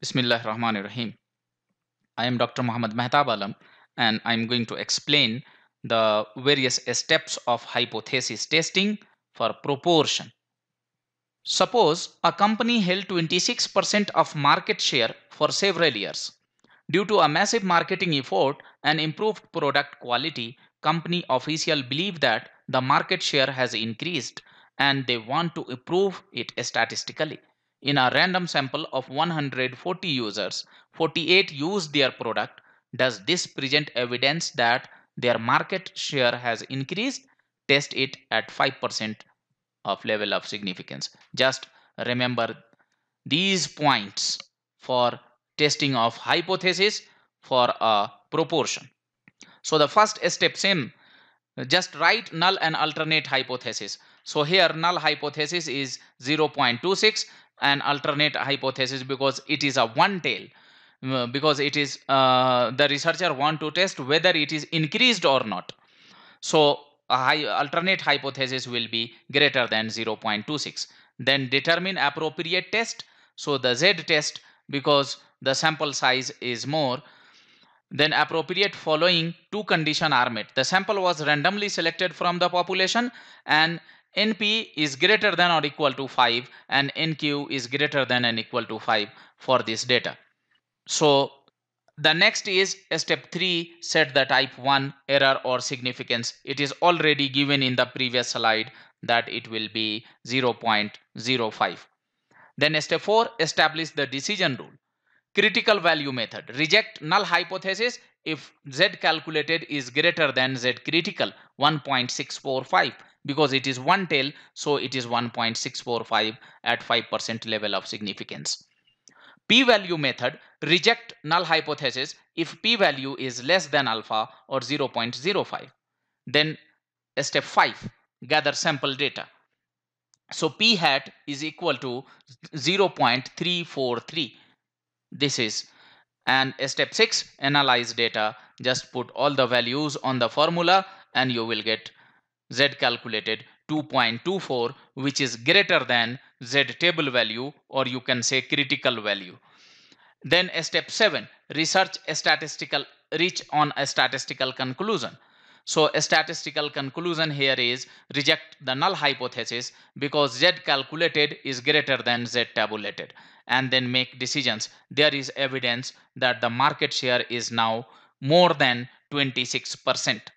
Bismillah Rahman Rahim. I am Dr. Muhammad Mehtab Alam and I am going to explain the various steps of hypothesis testing for proportion. Suppose a company held 26% of market share for several years. Due to a massive marketing effort and improved product quality, company official believe that the market share has increased and they want to improve it statistically. In a random sample of 140 users, 48 used their product. Does this present evidence that their market share has increased? Test it at 5% of level of significance. Just remember these points for testing of hypothesis for a proportion. So the first step same, just write null and alternate hypothesis. So here null hypothesis is 0.26 an alternate hypothesis because it is a one tail because it is uh, the researcher want to test whether it is increased or not so high, alternate hypothesis will be greater than 0.26 then determine appropriate test so the z test because the sample size is more then appropriate following two condition are met the sample was randomly selected from the population and NP is greater than or equal to 5 and NQ is greater than and equal to 5 for this data. So the next is step 3 set the type 1 error or significance. It is already given in the previous slide that it will be 0.05. Then step 4 establish the decision rule. Critical value method reject null hypothesis if z calculated is greater than z critical 1.645 because it is one tail so it is 1.645 at 5% level of significance p-value method reject null hypothesis if p-value is less than alpha or 0.05 then step 5 gather sample data so p hat is equal to 0.343 this is and step 6 analyze data just put all the values on the formula and you will get Z calculated 2.24 which is greater than Z table value or you can say critical value. Then step 7 research a statistical reach on a statistical conclusion. So a statistical conclusion here is reject the null hypothesis because Z calculated is greater than Z tabulated and then make decisions. There is evidence that the market share is now more than 26 percent.